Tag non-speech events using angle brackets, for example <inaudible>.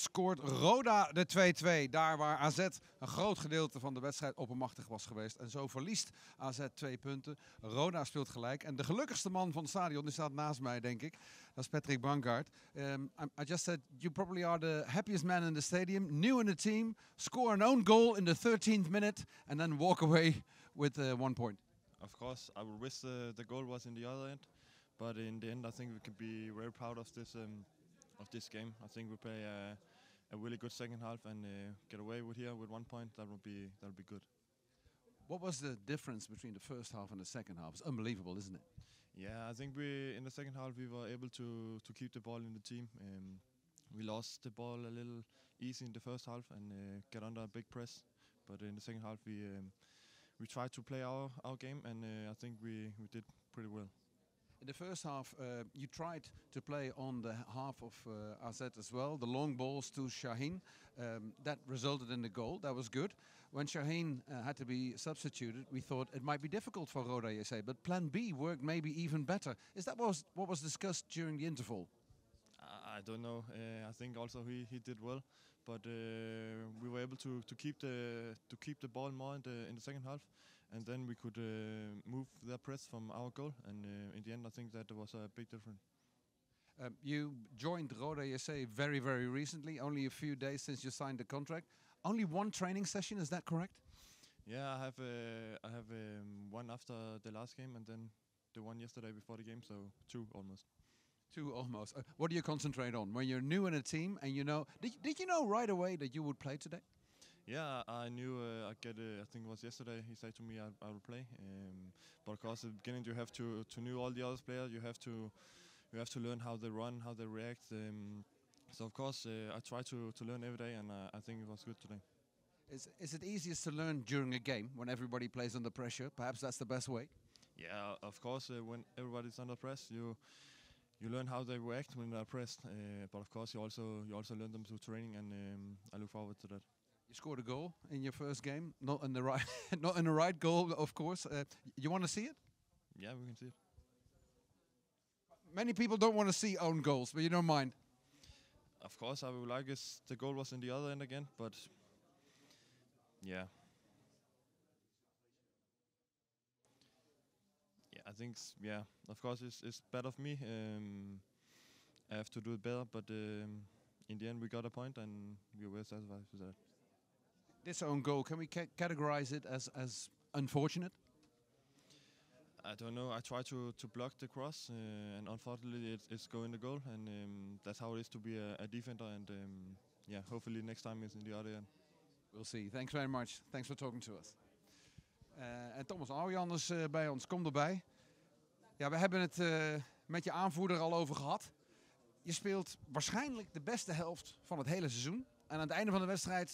scoort Roda de 2-2. Daar waar AZ een groot gedeelte van de wedstrijd oppermachtig was geweest. En zo verliest AZ twee punten. Roda speelt gelijk. En de gelukkigste man van het stadion, die staat naast mij denk ik. Dat is Patrick Bankard. Um, ehm, I just said you probably are the happiest man in the stadium. New in the team. Score an own goal in the 13th minute. And then walk away with uh, one point. Of course, I would wish the, goal was in the other end. But in the end, I think we can be very proud of this um, of this game. I think we play a, a really good second half and uh, get away with here with one point. That would be that would be good. What was the difference between the first half and the second half? It's unbelievable, isn't it? Yeah, I think we in the second half we were able to to keep the ball in the team. Um, we lost the ball a little easy in the first half and uh, get under a big press, but in the second half we um, we tried to play our our game and uh, I think we we did pretty well in the first half, uh, you tried to play on the half of uh, AZ as well, the long balls to Shaheen. Um, that resulted in the goal. That was good. When Shaheen uh, had to be substituted, we thought it might be difficult for Roda JC, but Plan B worked maybe even better. Is that what was, what was discussed during the interval? I don't know. Uh, I think also he, he did well, but uh, we were able to, to keep the to keep the ball more in the, in the second half, and then we could uh, move their press from our goal. And uh, in the end, I think that was a big difference. Um, you joined Roda SA very very recently, only a few days since you signed the contract. Only one training session, is that correct? Yeah, I have uh, I have um, one after the last game, and then the one yesterday before the game, so two almost. Two almost. Uh, what do you concentrate on when you're new in a team and you know? Did, did you know right away that you would play today? Yeah, I knew uh, I get. Uh, I think it was yesterday. He said to me, "I, I will play." Um, but of course, at the beginning, you have to to know all the other players. You have to you have to learn how they run, how they react. Um, so of course, uh, I try to to learn every day, and uh, I think it was good today. Is is it easiest to learn during a game when everybody plays under pressure? Perhaps that's the best way. Yeah, of course, uh, when everybody's under press, you you learn how they react when they're pressed. Uh, but of course, you also you also learn them through training, and um, I look forward to that. You scored a goal in your first game, not in the right, <laughs> not in the right goal, of course. Uh, you want to see it? Yeah, we can see it. Many people don't want to see own goals, but you don't mind. Of course, I would like us. The goal was in the other end again, but yeah. think yeah, of course it's it's bad of me. Um, I have to do it better, but um, in the end we got a point and we were satisfied with that. This own goal, can we ca categorize it as as unfortunate? I don't know. I tried to, to block the cross, uh, and unfortunately, it's, it's going the goal, and um, that's how it is to be a, a defender. And um, yeah, hopefully next time it's in the other end. We'll see. Thanks very much. Thanks for talking to us. Uh, en Thomas Aujanders uh, bij ons, kom erbij. Ja, we hebben het eh, met je aanvoerder al over gehad. Je speelt waarschijnlijk de beste helft van het hele seizoen. En aan het einde van de wedstrijd